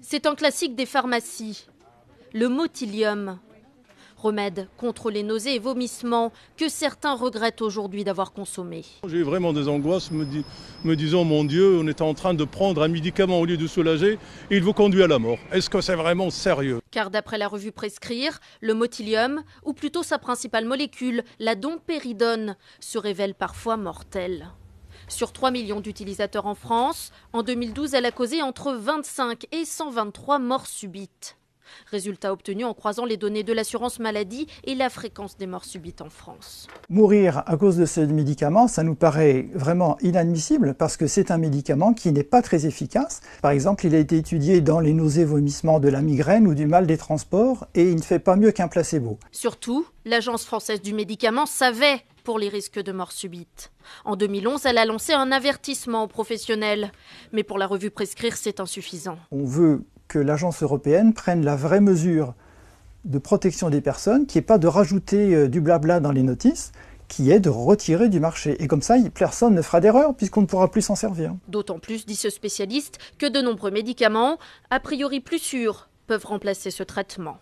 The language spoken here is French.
C'est un classique des pharmacies. Le motilium. Remède contre les nausées et vomissements que certains regrettent aujourd'hui d'avoir consommé. J'ai vraiment des angoisses me, disant mon Dieu, on est en train de prendre un médicament au lieu de soulager et il vous conduit à la mort. Est-ce que c'est vraiment sérieux Car d'après la revue Prescrire, le motilium, ou plutôt sa principale molécule, la dompéridone, se révèle parfois mortelle. Sur 3 millions d'utilisateurs en France, en 2012, elle a causé entre 25 et 123 morts subites. Résultat obtenu en croisant les données de l'assurance maladie et la fréquence des morts subites en France. Mourir à cause de ce médicament, ça nous paraît vraiment inadmissible parce que c'est un médicament qui n'est pas très efficace. Par exemple, il a été étudié dans les nausées, vomissements de la migraine ou du mal des transports et il ne fait pas mieux qu'un placebo. Surtout, l'Agence française du médicament savait les risques de mort subite. En 2011, elle a lancé un avertissement aux professionnels. Mais pour la revue Prescrire, c'est insuffisant. On veut que l'agence européenne prenne la vraie mesure de protection des personnes, qui n'est pas de rajouter euh, du blabla dans les notices, qui est de retirer du marché. Et comme ça, personne ne fera d'erreur puisqu'on ne pourra plus s'en servir. D'autant plus, dit ce spécialiste, que de nombreux médicaments, a priori plus sûrs, peuvent remplacer ce traitement.